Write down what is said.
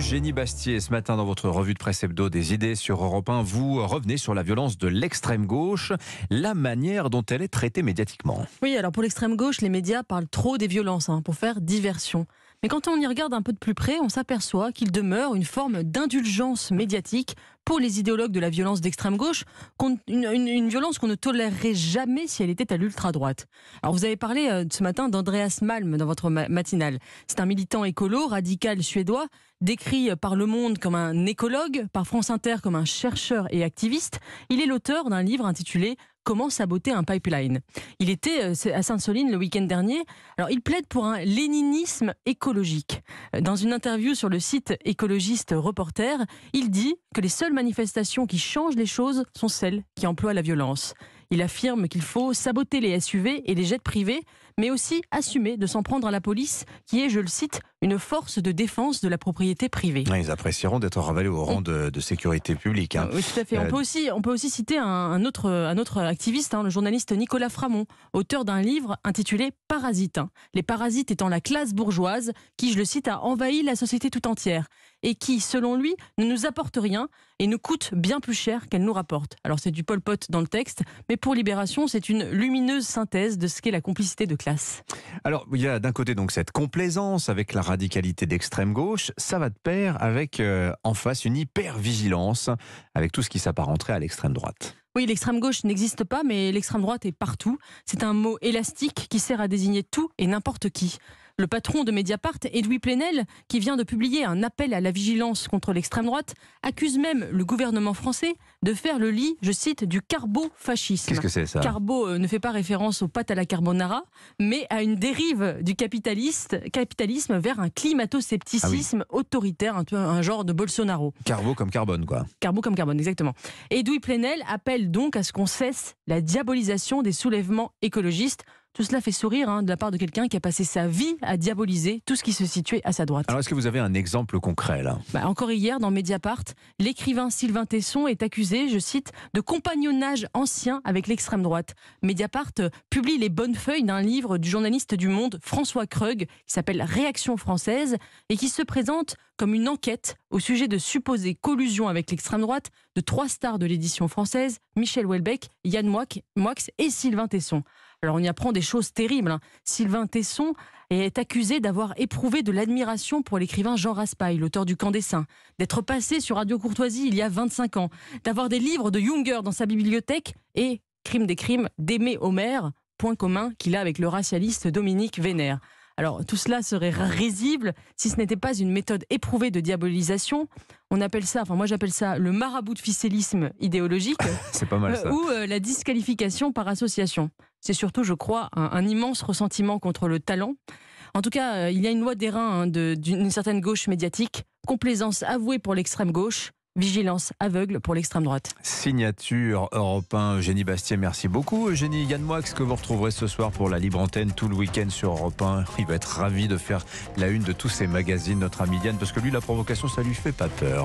Génie Bastier, ce matin dans votre revue de presse hebdo des idées sur Europe vous revenez sur la violence de l'extrême gauche, la manière dont elle est traitée médiatiquement. Oui, alors pour l'extrême gauche, les médias parlent trop des violences hein, pour faire diversion. Mais quand on y regarde un peu de plus près, on s'aperçoit qu'il demeure une forme d'indulgence médiatique pour les idéologues de la violence d'extrême gauche, une, une, violence qu'on ne tolérerait jamais si elle était à l'ultra-droite. Alors vous avez parlé euh, ce matin d'Andreas Malm dans votre matinale. C'est un militant écolo, radical suédois, décrit par Le Monde comme un écologue, par France Inter comme un chercheur et activiste. Il est l'auteur d'un livre intitulé comment saboter un pipeline. Il était euh, à Sainte-Soline le week-end dernier. Alors, il plaide pour un léninisme écologique. Dans une interview sur le site écologiste Reporter, il dit que les seules manifestations qui changent les choses sont celles qui emploient la violence. Il affirme qu'il faut saboter les SUV et les jets privés, mais aussi assumer de s'en prendre à la police, qui est, je le cite, une force de défense de la propriété privée. ils apprécieront d'être ravalés au rang mm. de, sécurité publique. Hein. Euh, on, euh, peut aussi, on peut aussi citer un, autre, un autre activiste, hein, le journaliste Nicolas Framont, auteur d'un livre intitulé Parasites. Les parasites étant la classe bourgeoise qui, je le cite, a envahi la société tout entière et qui, selon lui, ne nous apporte rien et nous coûte bien plus cher qu'elle nous rapporte. Alors c'est du polpot dans le texte, mais pour Libération, c'est une lumineuse synthèse de ce qu'est la complicité de classe. Alors il y a d'un côté donc cette complaisance avec la radicalité d'extrême gauche, ça va de pair avec euh, en face une hyper-vigilance avec tout ce qui s'apparenterait à l'extrême droite. Oui, l'extrême gauche n'existe pas, mais l'extrême droite est partout. C'est un mot élastique qui sert à désigner tout et n'importe qui le patron de Mediapart, Edoui Plenel, qui vient de publier un appel à la vigilance contre l'extrême droite, accuse même le gouvernement français de faire le lit, je cite, du carbo-fascisme. Qu'est-ce que c'est ça Carbo euh, ne fait pas référence aux pâtes à la carbonara, mais à une dérive du capitalisme vers un climato-scepticisme ah autoritaire, un, un, genre de Bolsonaro. Carbo comme carbone, quoi. Carbo comme carbone, exactement. Edoui Plenel appelle donc à ce qu'on cesse la diabolisation des soulèvements écologistes tout cela fait sourire hein, de la part de quelqu'un qui a passé sa vie à diaboliser tout ce qui se situait à sa droite. Alors est-ce que vous avez un exemple concret là bah, Encore hier, dans Mediapart, l'écrivain Sylvain Tesson est accusé, je cite, de compagnonnage ancien avec l'extrême droite. Mediapart euh, publie les bonnes feuilles d'un livre du journaliste du Monde François Krug qui s'appelle Réaction française et qui se présente comme une enquête au sujet de supposées collusions avec l'extrême droite de trois stars de l'édition française, Michel Houellebecq, Yann Moix et Sylvain Tesson. Alors on y apprend des choses terribles. Hein. Sylvain Tesson est accusé d'avoir éprouvé de l'admiration pour l'écrivain Jean Raspail, l'auteur du Camp des Saints, d'être passé sur Radio Courtoisie il y a 25 ans, d'avoir des livres de Junger dans sa bibliothèque et, crime des crimes, d'aimer Homer, point commun qu'il a avec le racialiste Dominique Vénère. Alors tout cela serait risible si ce n'était pas une méthode éprouvée de diabolisation. On appelle ça, enfin moi j'appelle ça le marabout de ficellisme idéologique. C'est pas mal ça. ou euh, la disqualification par association. C'est surtout, je crois, un, immense ressentiment contre le talent. En tout cas, euh, il y a une loi d'airain hein, d'une certaine gauche médiatique, complaisance avouée pour l'extrême gauche, vigilance aveugle pour l'extrême droite. Signature Europe 1, Eugénie Bastien, merci beaucoup. Eugénie Yann Moix, que vous retrouverez ce soir pour la libre antenne tout le week-end sur Europe 1. Il va être ravi de faire la une de tous ces magazines, notre ami Yann, parce que lui, la provocation, ça lui fait pas peur.